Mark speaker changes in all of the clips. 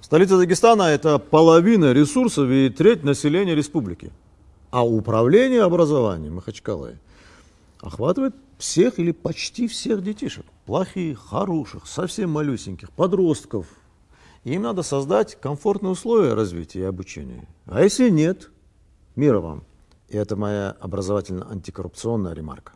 Speaker 1: Столица Дагестана – это половина ресурсов и треть населения республики. А управление образованием Махачкалы охватывает всех или почти всех детишек. Плохих, хороших, совсем малюсеньких, подростков. Им надо создать комфортные условия развития и обучения. А если нет, мира вам. И это моя образовательно-антикоррупционная ремарка.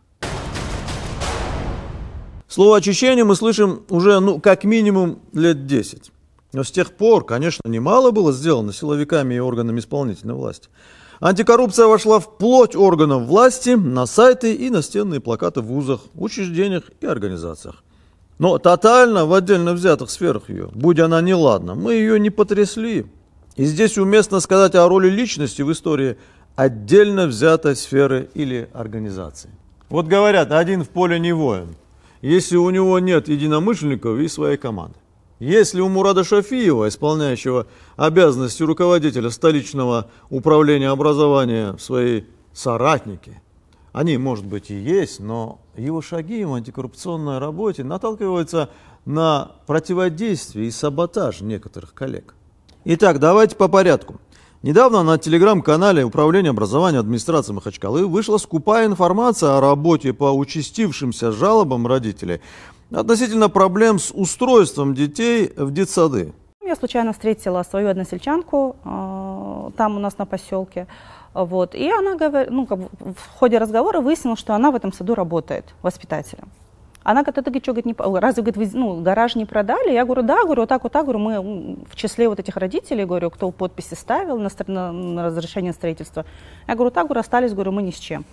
Speaker 1: Слово «очищение» мы слышим уже, ну, как минимум лет 10. Но с тех пор, конечно, немало было сделано силовиками и органами исполнительной власти. Антикоррупция вошла в плоть органов власти, на сайты и на стенные плакаты в вузах, учреждениях и организациях. Но тотально в отдельно взятых сферах ее, будь она неладна, мы ее не потрясли. И здесь уместно сказать о роли личности в истории отдельно взятой сферы или организации. Вот говорят, один в поле не воин, если у него нет единомышленников и своей команды. Если у Мурада Шафиева, исполняющего обязанности руководителя столичного управления образования, свои соратники, они, может быть, и есть, но его шаги в антикоррупционной работе наталкиваются на противодействие и саботаж некоторых коллег. Итак, давайте по порядку. Недавно на телеграм-канале Управления образования администрации Махачкалы вышла скупая информация о работе по участившимся жалобам родителей относительно проблем с устройством детей в детсады.
Speaker 2: Я случайно встретила свою односельчанку а, там у нас на поселке. Вот. И она говорит, ну, как бы в ходе разговора выяснилось, что она в этом саду работает воспитателем. Она говорит, это «А что, говорит, не, разве, говорит, вы ну, гараж не продали? Я говорю, да, говорю, вот так вот, так, говорю, мы в числе вот этих родителей, говорю, кто подписи ставил на, на, на разрешение строительства. Я говорю, так, говорю, остались, говорю, мы ни с чем.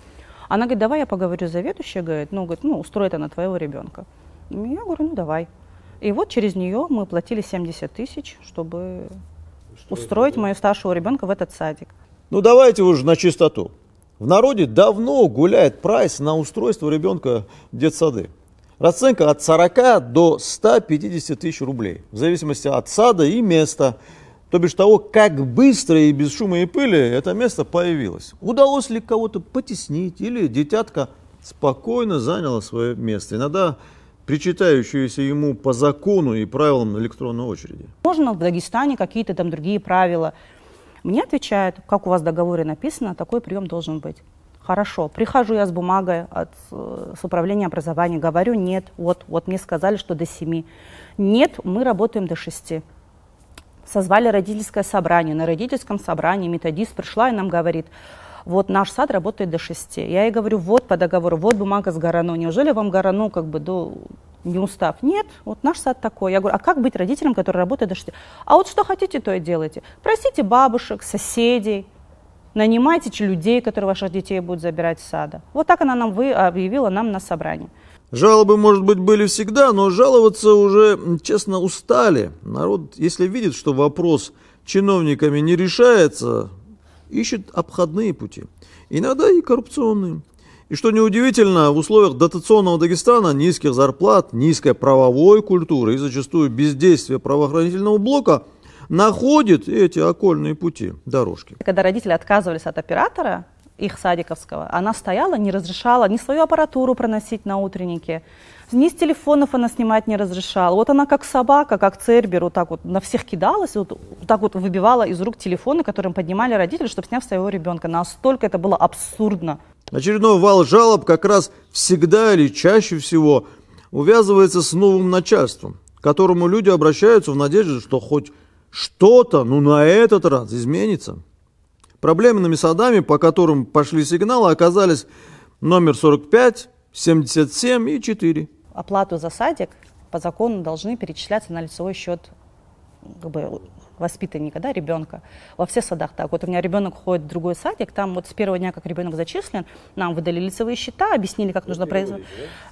Speaker 2: Она говорит, давай я поговорю с заведующей, говорит, ну, говорит, ну, устроит она твоего ребенка. И я говорю, ну давай. И вот через нее мы платили 70 тысяч, чтобы Что устроить это? мою старшего ребенка в этот садик.
Speaker 1: Ну давайте уже на чистоту. В народе давно гуляет прайс на устройство ребенка в детсады. Расценка от 40 до 150 тысяч рублей, в зависимости от сада и места, то бишь того, как быстро и без шума и пыли это место появилось. Удалось ли кого-то потеснить или детятка спокойно заняла свое место. Иногда причитающуюся ему по закону и правилам электронной очереди.
Speaker 2: Можно в Дагестане какие-то там другие правила. Мне отвечают, как у вас в договоре написано, такой прием должен быть. Хорошо, прихожу я с бумагой от, э, с управления образования, говорю, нет, вот, вот мне сказали, что до 7. Нет, мы работаем до 6. Созвали родительское собрание. На родительском собрании методист пришла и нам говорит, вот наш сад работает до 6. Я ей говорю, вот по договору, вот бумага с Горано, неужели вам Горано как бы до ну, не устав. Нет, вот наш сад такой. Я говорю, а как быть родителем, который работает до 6? А вот что хотите, то и делайте. Просите бабушек, соседей, нанимайте людей, которые ваших детей будут забирать из сада. Вот так она нам вы, а, объявила нам на собрании.
Speaker 1: Жалобы, может быть, были всегда, но жаловаться уже, честно, устали. Народ, если видит, что вопрос чиновниками не решается, ищет обходные пути, иногда и коррупционные. И что неудивительно, в условиях дотационного Дагестана низких зарплат, низкой правовой культуры и зачастую бездействия правоохранительного блока находит эти окольные пути, дорожки.
Speaker 2: Когда родители отказывались от оператора, их садиковского, она стояла, не разрешала ни свою аппаратуру проносить на утреннике, ни с телефонов она снимать не разрешала. Вот она как собака, как цербер, вот так вот на всех кидалась, вот, так вот выбивала из рук телефоны, которым поднимали родители, чтобы снять своего ребенка. Настолько это было абсурдно.
Speaker 1: Очередной вал жалоб как раз всегда или чаще всего увязывается с новым начальством, к которому люди обращаются в надежде, что хоть что-то, ну на этот раз изменится. Проблемными садами, по которым пошли сигналы, оказались номер 45, 77 и 4
Speaker 2: оплату за садик по закону должны перечисляться на лицевой счет как бы, воспитанника, да, ребенка. Во всех садах так. Вот у меня ребенок ходит в другой садик, там вот с первого дня, как ребенок зачислен, нам выдали лицевые счета, объяснили, как ну, нужно производить.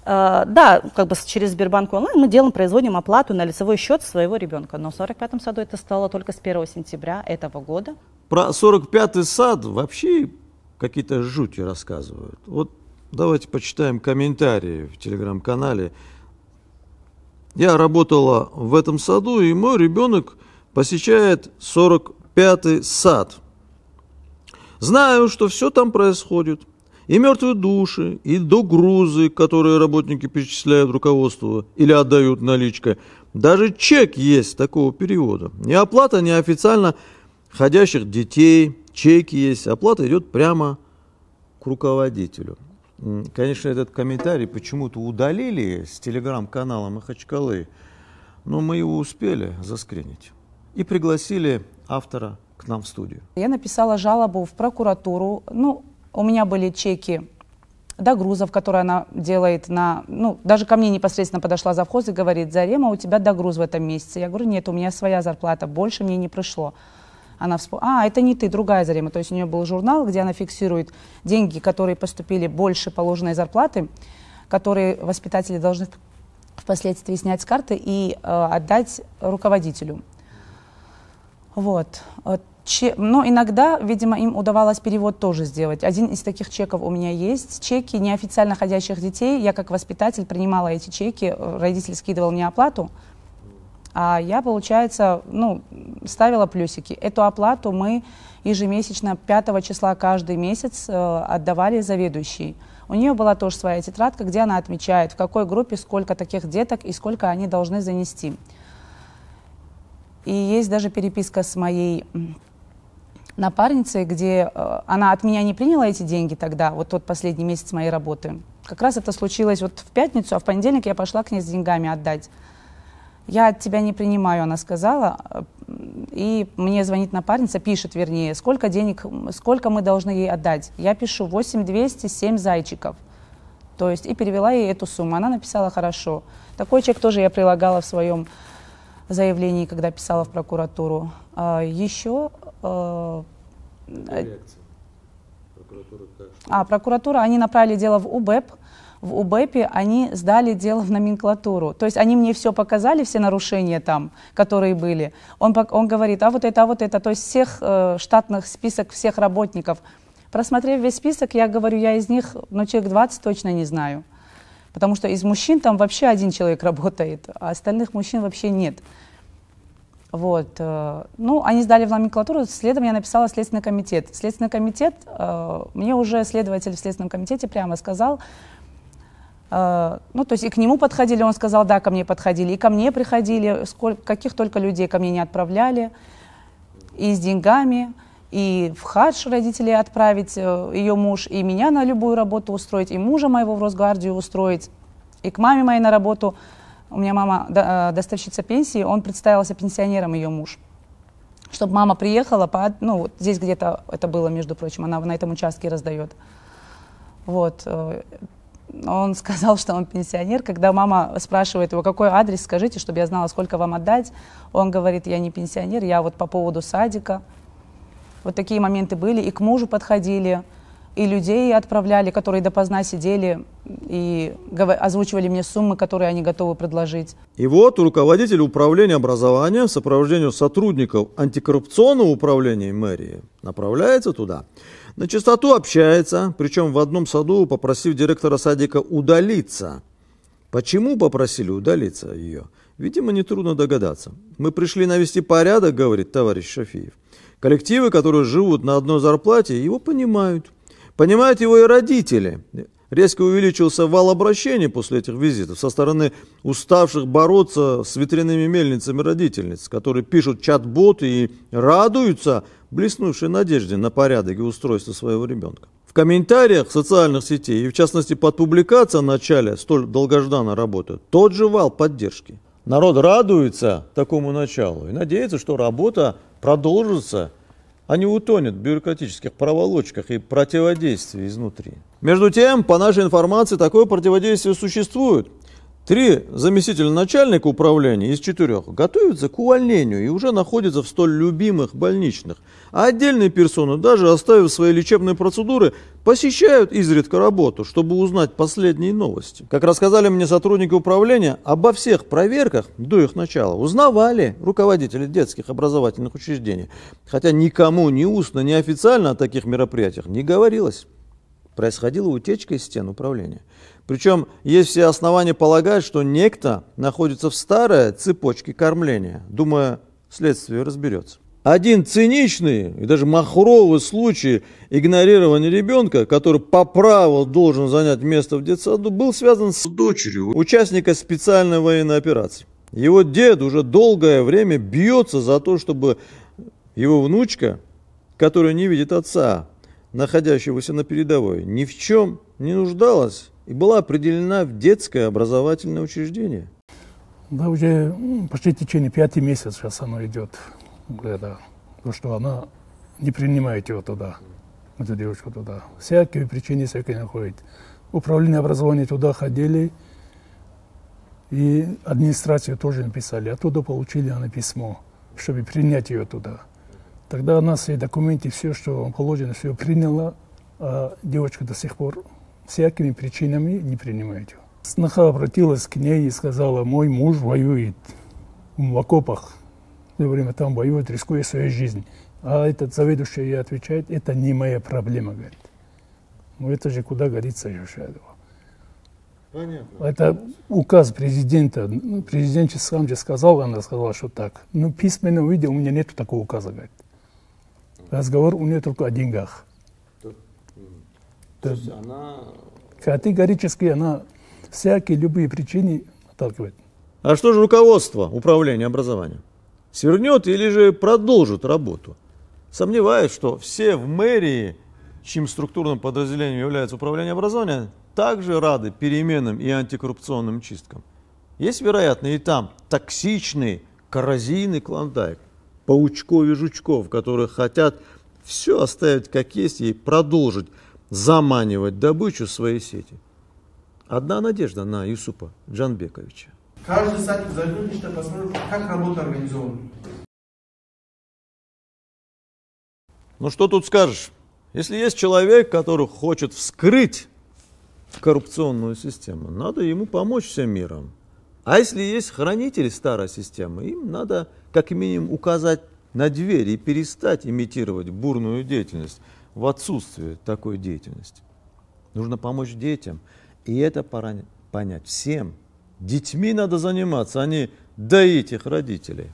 Speaker 2: Да? А, да, как бы через Сбербанк онлайн мы делаем, производим оплату на лицевой счет своего ребенка. Но в 45-м саду это стало только с 1 сентября этого года.
Speaker 1: Про 45-й сад вообще какие-то жути рассказывают. Вот Давайте почитаем комментарии в телеграм-канале. Я работала в этом саду, и мой ребенок посещает 45-й сад. Знаю, что все там происходит. И мертвые души, и догрузы, которые работники перечисляют руководству или отдают наличкой. Даже чек есть такого перевода. Не оплата неофициально ходящих детей, чеки есть. Оплата идет прямо к руководителю. Конечно, этот комментарий почему-то удалили с телеграм-канала Махачкалы, но мы его успели заскринить и пригласили автора к нам в студию.
Speaker 3: Я написала жалобу в прокуратуру. Ну, у меня были чеки до грузов, которые она делает на... Ну, даже ко мне непосредственно подошла завхоз и говорит, Зарема, у тебя до груз в этом месяце. Я говорю, нет, у меня своя зарплата, больше мне не пришло она вспомнила, а, это не ты, другая Зарема. То есть у нее был журнал, где она фиксирует деньги, которые поступили больше положенной зарплаты, которые воспитатели должны впоследствии снять с карты и э, отдать руководителю. Вот. Э, че... Но иногда, видимо, им удавалось перевод тоже сделать. Один из таких чеков у меня есть. Чеки неофициально ходящих детей. Я как воспитатель принимала эти чеки, э, родитель скидывал мне оплату а я, получается, ну, ставила плюсики. Эту оплату мы ежемесячно 5 числа каждый месяц э, отдавали заведующей. У нее была тоже своя тетрадка, где она отмечает, в какой группе сколько таких деток и сколько они должны занести. И есть даже переписка с моей напарницей, где э, она от меня не приняла эти деньги тогда, вот тот последний месяц моей работы. Как раз это случилось вот в пятницу, а в понедельник я пошла к ней с деньгами отдать я от тебя не принимаю, она сказала. И мне звонит напарница, пишет, вернее, сколько денег, сколько мы должны ей отдать. Я пишу 8200, 7 зайчиков. То есть и перевела ей эту сумму. Она написала хорошо. Такой чек тоже я прилагала в своем заявлении, когда писала в прокуратуру. А, еще... Э, Прокуратура А, прокуратура, они направили дело в УБЭП в УБЭПе они сдали дело в номенклатуру. То есть они мне все показали, все нарушения там, которые были. Он, он говорит, а вот это, а вот это. То есть всех э, штатных, список всех работников. Просмотрев весь список, я говорю, я из них, ну, человек 20 точно не знаю. Потому что из мужчин там вообще один человек работает, а остальных мужчин вообще нет. Вот. Э, ну, они сдали в номенклатуру, следом я написала Следственный комитет. Следственный комитет, э, мне уже следователь в Следственном комитете прямо сказал, Э, ну, то есть и к нему подходили, он сказал, да, ко мне подходили, и ко мне приходили, сколько, каких только людей ко мне не отправляли, и с деньгами, и в хадж родителей отправить э, ее муж, и меня на любую работу устроить, и мужа моего в Росгвардию устроить, и к маме моей на работу. У меня мама до, э, доставщица пенсии, он представился пенсионером ее муж. Чтобы мама приехала, по, ну, вот здесь где-то это было, между прочим, она на этом участке раздает. Вот он сказал, что он пенсионер. Когда мама спрашивает его, какой адрес, скажите, чтобы я знала, сколько вам отдать, он говорит, я не пенсионер, я вот по поводу садика. Вот такие моменты были. И к мужу подходили, и людей отправляли, которые допоздна сидели и озвучивали мне суммы, которые они готовы предложить.
Speaker 1: И вот руководитель управления образования в сопровождении сотрудников антикоррупционного управления мэрии направляется туда – на чистоту общается, причем в одном саду попросив директора садика удалиться. Почему попросили удалиться ее? Видимо, нетрудно догадаться. Мы пришли навести порядок, говорит товарищ Шафиев. Коллективы, которые живут на одной зарплате, его понимают. Понимают его и родители. Резко увеличился вал обращений после этих визитов со стороны уставших бороться с ветряными мельницами родительниц, которые пишут чат-боты и радуются – блеснувшей надежде на порядок и устройство своего ребенка. В комментариях социальных сетей, и в частности под публикацией о начале столь долгожданной работы, тот же вал поддержки. Народ радуется такому началу и надеется, что работа продолжится, а не утонет в бюрократических проволочках и противодействии изнутри. Между тем, по нашей информации, такое противодействие существует. Три заместителя начальника управления из четырех готовятся к увольнению и уже находятся в столь любимых больничных, а отдельные персоны, даже оставив свои лечебные процедуры, посещают изредка работу, чтобы узнать последние новости. Как рассказали мне сотрудники управления, обо всех проверках до их начала узнавали руководители детских образовательных учреждений, хотя никому ни устно, ни официально о таких мероприятиях не говорилось. Происходила утечка из стен управления – причем есть все основания полагать, что некто находится в старой цепочке кормления, думая, следствие разберется. Один циничный и даже махровый случай игнорирования ребенка, который по праву должен занять место в детсаду, был связан с дочерью участника специальной военной операции. Его дед уже долгое время бьется за то, чтобы его внучка, которая не видит отца, находящегося на передовой, ни в чем не нуждалась и была определена в детское образовательное учреждение.
Speaker 4: Да, уже почти в течение пяти месяцев сейчас оно идет, да, потому что она не принимает его туда, эту девочку туда. Всякие причины всякие находят. Управление образования туда ходили, и администрацию тоже написали. Оттуда получили она письмо, чтобы принять ее туда. Тогда она свои документы, все, что положено, все приняла, а девочка до сих пор всякими причинами не принимаете. его. Сноха обратилась к ней и сказала, мой муж воюет в окопах, все время там воюет, рискуя своей жизнью. А этот заведующий ей отвечает, это не моя проблема, говорит. Ну это же куда годится, решает его. Понятно. Это указ президента. Ну, президент сам же сказал, она сказала, что так. Но ну, письменно увидел, у меня нет такого указа, говорит. Разговор у нее только о деньгах. Да. То есть она... Категорически она всякие любые причины отталкивает.
Speaker 1: А что же руководство управления образованием? Свернет или же продолжит работу? Сомневаюсь, что все в мэрии, чьим структурным подразделением является управление образования, также рады переменам и антикоррупционным чисткам. Есть, вероятно, и там токсичный, коррозийный клондайк, паучков и жучков, которые хотят все оставить как есть и продолжить заманивать добычу в свои сети. Одна надежда на Юсупа Джанбековича.
Speaker 4: Каждый садик зайдет, чтобы посмотреть, как работа организована.
Speaker 1: Ну что тут скажешь? Если есть человек, который хочет вскрыть коррупционную систему, надо ему помочь всем миром. А если есть хранители старой системы, им надо как минимум указать на двери и перестать имитировать бурную деятельность в отсутствие такой деятельности. Нужно помочь детям. И это пора понять всем. Детьми надо заниматься, а не доить их родителей.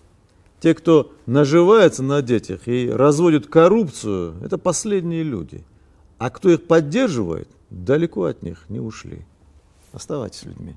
Speaker 1: Те, кто наживается на детях и разводит коррупцию, это последние люди. А кто их поддерживает, далеко от них не ушли. Оставайтесь людьми.